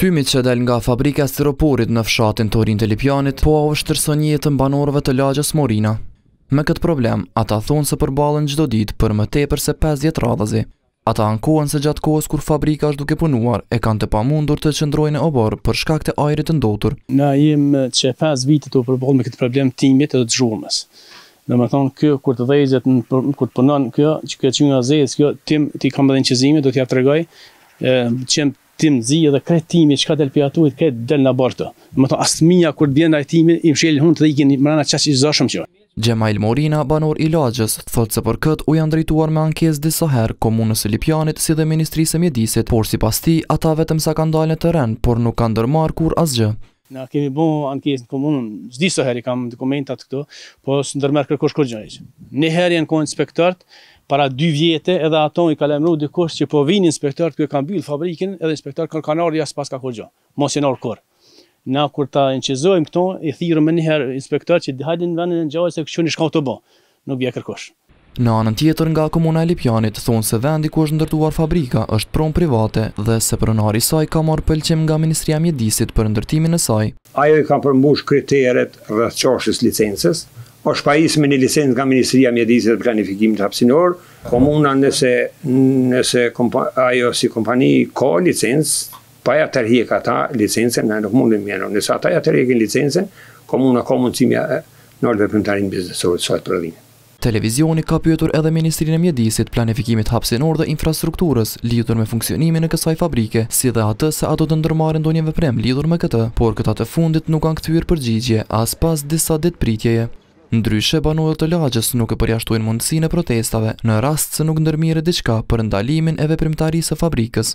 Tymit që del nga fabrika siroporit në fshatin orin të Lipjanit, po a është tërsonjie të mbanorëve të lagjës Morina. Me këtë problem, ata thonë se përbalen gjdo ditë për më tepër se 50 radhazi. Ata ankohen se gjatë kohës kur fabrika është duke punuar, e kanë të pamundur të qëndrojnë e oborë për shkak të ajrit të ndotur. Na jim që 5 vite të përbalen me këtë problem timit e të gjurëmës. Në më thonë, kjo, kur të dhejzjet, kur të punon, kjo, që kjo që nga zezë, kjo, tim, ti kam edhe qëzimi, do t'ja të regoj, qëmë tim zi edhe kret timi që ka del pja tu, kret del në bërtu. Më të asë minja kur djenë dhe timi, im hun hund dhe ikin mërana qaq i zashëm që. Gjemail Morina, banor i lagjës, thëtë se për këtë u janë drejtuar me ankes disa herë komunës e Lipjanit si dhe Ministrisë e Mjedisit, por si pas ti, ata vetëm sa kanë dalë në teren, por nuk kanë dërmarë kur asgjë. Na kemi bo ankes në komunën, zdi së herë i kam dokumentat këto, po së ndërmerë kërkosh kërgjën e që. Një herë janë kohë inspektartë, para dy vjetë edhe ato i ka lemru dikush që po vinë inspektorët kërë kanë bilë fabrikin edhe inspektorët kërë kanë ardhja jasë pas ka kërë gjo, mos i në kërë. Na kur ta enqizojmë këto, i thirëm me njëherë inspektorët që dihajdi në vendin e në gjojë se kështë një shka të bo, nuk bje kërkosh. Në anën tjetër nga Komuna e Lipjanit, thonë se vendi ku është ndërtuar fabrika është pronë private dhe se prënari saj ka marë pëlqim nga Ministria Mjedisit për ndërtimin e saj. Ajo i ka përmbush kriteret rrëthqoshës licenses, është po pajisë me një licencë nga Ministria Mjedisit dhe Planifikim të Hapsinor, komuna po nëse, nëse ajo si kompani ka licencë, pa ja të ata licencën, në nuk mundin mjeno. Nëse ata ja po të rhjekin licencën, komuna ka mundësimja alve përmëtarin biznesorë të sajtë prëdhinë. Televizioni ka pyetur edhe Ministrinë e Mjedisit, Planifikimit Hapsinor dhe Infrastrukturës, lidhur me funksionimin e kësaj fabrike, si dhe atë se ato të ndërmarin do një veprem lidhur me këtë, por këta të fundit nuk kanë këtyr përgjigje, as pas disa dit pritjeje. Ndryshe banorët të lagjes nuk e përjashtojnë mundësinë protestave në rast se nuk ndërmire diçka për ndalimin e veprimtarisë së fabrikës.